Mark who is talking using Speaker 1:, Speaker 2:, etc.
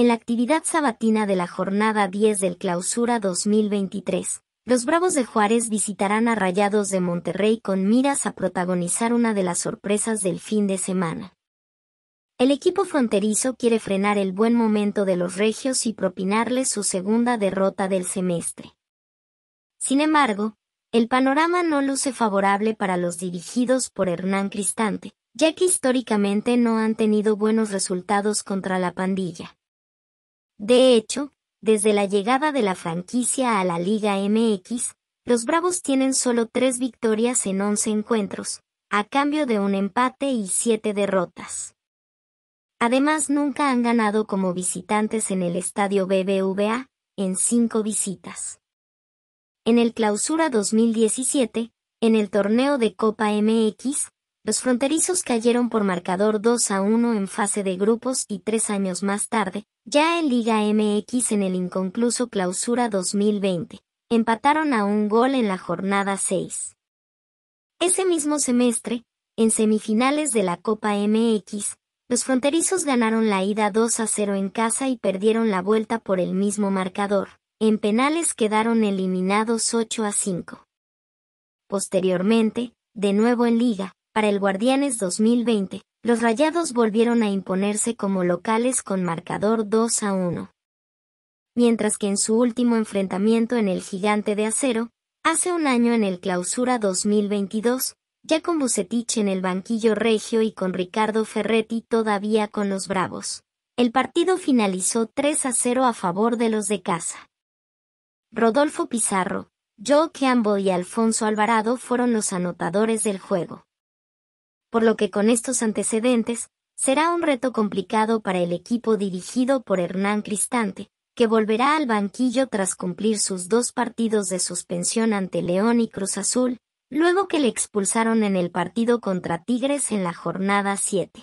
Speaker 1: En la actividad sabatina de la jornada 10 del Clausura 2023, los Bravos de Juárez visitarán a Rayados de Monterrey con miras a protagonizar una de las sorpresas del fin de semana. El equipo fronterizo quiere frenar el buen momento de los regios y propinarles su segunda derrota del semestre. Sin embargo, el panorama no luce favorable para los dirigidos por Hernán Cristante, ya que históricamente no han tenido buenos resultados contra la pandilla. De hecho, desde la llegada de la franquicia a la Liga MX, los Bravos tienen solo tres victorias en 11 encuentros, a cambio de un empate y siete derrotas. Además, nunca han ganado como visitantes en el estadio BBVA, en cinco visitas. En el Clausura 2017, en el torneo de Copa MX, los fronterizos cayeron por marcador 2 a 1 en fase de grupos y tres años más tarde, ya en Liga MX en el inconcluso Clausura 2020, empataron a un gol en la jornada 6. Ese mismo semestre, en semifinales de la Copa MX, los fronterizos ganaron la ida 2 a 0 en casa y perdieron la vuelta por el mismo marcador. En penales quedaron eliminados 8 a 5. Posteriormente, de nuevo en liga, para el Guardianes 2020, los Rayados volvieron a imponerse como locales con marcador 2 a 1. Mientras que en su último enfrentamiento en el Gigante de Acero, hace un año en el Clausura 2022, ya con Bucetich en el banquillo regio y con Ricardo Ferretti todavía con los Bravos. El partido finalizó 3 a 0 a favor de los de casa. Rodolfo Pizarro, Joe Campbell y Alfonso Alvarado fueron los anotadores del juego por lo que con estos antecedentes, será un reto complicado para el equipo dirigido por Hernán Cristante, que volverá al banquillo tras cumplir sus dos partidos de suspensión ante León y Cruz Azul, luego que le expulsaron en el partido contra Tigres en la jornada 7.